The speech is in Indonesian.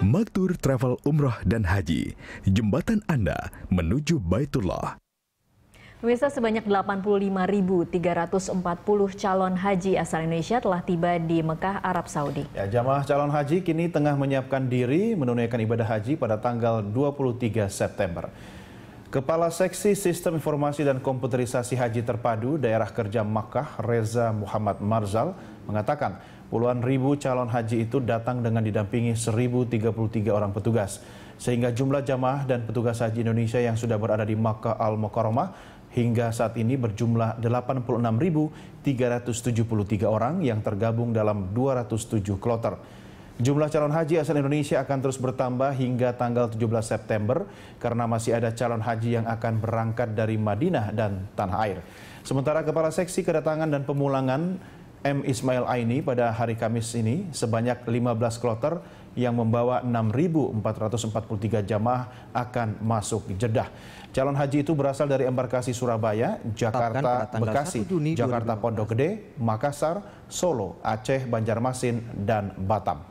Maktur Travel Umroh dan Haji, jembatan Anda menuju Baitullah. Pemirsa sebanyak 85.340 calon haji asal Indonesia telah tiba di Mekah, Arab Saudi. Ya, jamaah calon haji kini tengah menyiapkan diri menunaikan ibadah haji pada tanggal 23 September. Kepala Seksi Sistem Informasi dan Komputerisasi Haji Terpadu Daerah Kerja Makkah Reza Muhammad Marzal mengatakan puluhan ribu calon haji itu datang dengan didampingi 1.033 orang petugas. Sehingga jumlah jamaah dan petugas haji Indonesia yang sudah berada di Makkah Al-Mukarramah hingga saat ini berjumlah 86.373 orang yang tergabung dalam 207 kloter. Jumlah calon haji asal Indonesia akan terus bertambah hingga tanggal 17 September karena masih ada calon haji yang akan berangkat dari Madinah dan tanah air. Sementara Kepala Seksi Kedatangan dan Pemulangan M. Ismail Aini pada hari Kamis ini sebanyak 15 kloter yang membawa 6.443 jamaah akan masuk Jeddah. Calon haji itu berasal dari embarkasi Surabaya, Jakarta, Bekasi, Jakarta Pondok Gede, Makassar, Solo, Aceh, Banjarmasin, dan Batam.